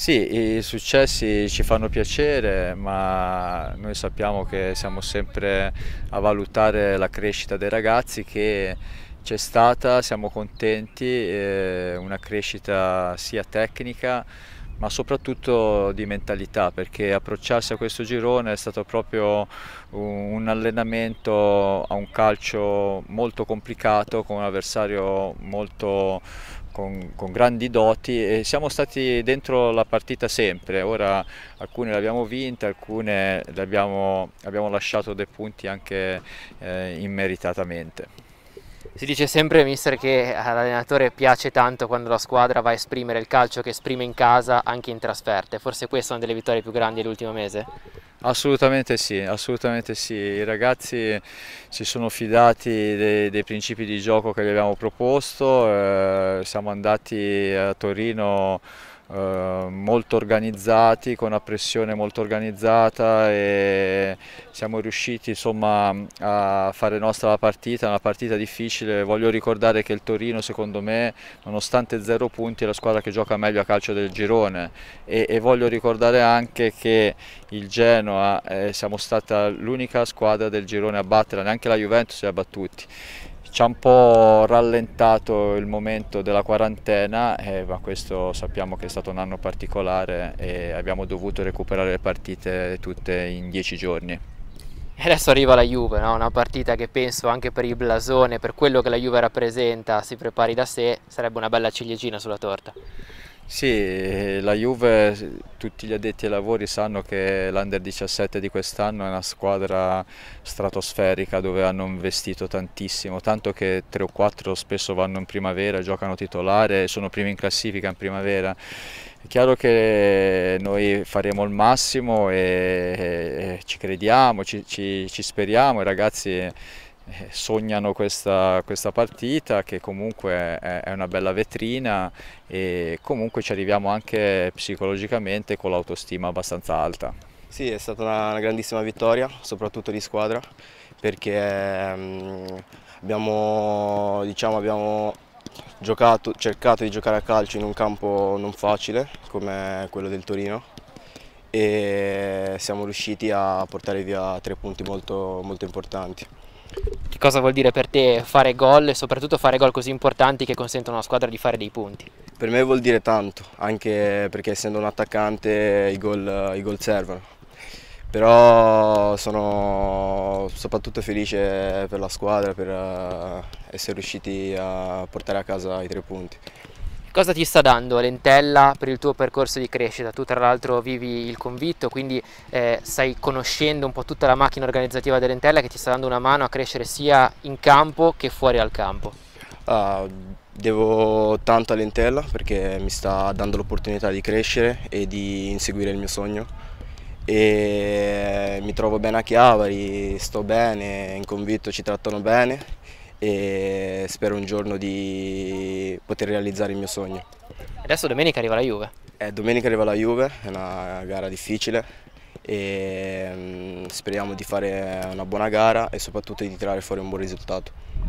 Sì, i successi ci fanno piacere, ma noi sappiamo che siamo sempre a valutare la crescita dei ragazzi che c'è stata, siamo contenti, eh, una crescita sia tecnica ma soprattutto di mentalità perché approcciarsi a questo girone è stato proprio un allenamento a un calcio molto complicato con un avversario molto con, con, grandi doti e siamo stati dentro la partita sempre, ora alcune le abbiamo vinte, alcune abbiamo, abbiamo lasciato dei punti anche eh, immeritatamente. Si dice sempre, mister, che all'allenatore piace tanto quando la squadra va a esprimere il calcio che esprime in casa anche in trasferte. Forse questa è una delle vittorie più grandi dell'ultimo mese? Assolutamente sì, assolutamente sì. I ragazzi si sono fidati dei, dei principi di gioco che gli abbiamo proposto. Eh, siamo andati a Torino Ehm, molto organizzati, con una pressione molto organizzata e siamo riusciti insomma, a fare nostra la partita, una partita difficile. Voglio ricordare che il Torino secondo me, nonostante zero punti, è la squadra che gioca meglio a calcio del girone e, e voglio ricordare anche che il Genoa eh, siamo stata l'unica squadra del girone a batterla, neanche la Juventus li ha battuti. Ci ha un po' rallentato il momento della quarantena, eh, ma questo sappiamo che è stato un anno particolare e abbiamo dovuto recuperare le partite tutte in dieci giorni. E adesso arriva la Juve, no? una partita che penso anche per il blasone, per quello che la Juve rappresenta, si prepari da sé, sarebbe una bella ciliegina sulla torta. Sì, eh, la Juve, tutti gli addetti ai lavori sanno che l'Under 17 di quest'anno è una squadra stratosferica dove hanno investito tantissimo, tanto che 3 o 4 spesso vanno in primavera, giocano titolare, sono primi in classifica in primavera. È chiaro che noi faremo il massimo e, e ci crediamo, ci, ci, ci speriamo, i ragazzi eh, sognano questa, questa, partita che comunque è una bella vetrina e comunque ci arriviamo anche psicologicamente con l'autostima abbastanza alta. Sì, è stata una, una grandissima vittoria, soprattutto di squadra, perché um, abbiamo, diciamo, abbiamo giocato, cercato di giocare a calcio in un campo non facile come quello del Torino e siamo riusciti a portare via tre punti molto, molto importanti. Che cosa vuol dire per te fare gol e soprattutto fare gol così importanti che consentono alla squadra di fare dei punti? Per me vuol dire tanto, anche perché essendo un attaccante i gol, i gol servono. Però sono soprattutto felice per la squadra, per eh, essere riusciti a portare a casa i tre punti. Cosa ti sta dando Lentella per il tuo percorso di crescita? Tu tra l'altro vivi il convitto, quindi eh, stai conoscendo un po' tutta la macchina organizzativa dell'Entella che ti sta dando una mano a crescere sia in campo che fuori al campo. Uh, devo tanto a Lentella perché mi sta dando l'opportunità di crescere e di inseguire il mio sogno. E mi trovo bene a Chiavari, sto bene, in convitto ci trattano bene e spero un giorno di poter realizzare il mio sogno. Adesso domenica arriva la Juve. Eh, domenica arriva la Juve, è una gara difficile e mm, speriamo di fare una buona gara e soprattutto di tirare fuori un buon risultato.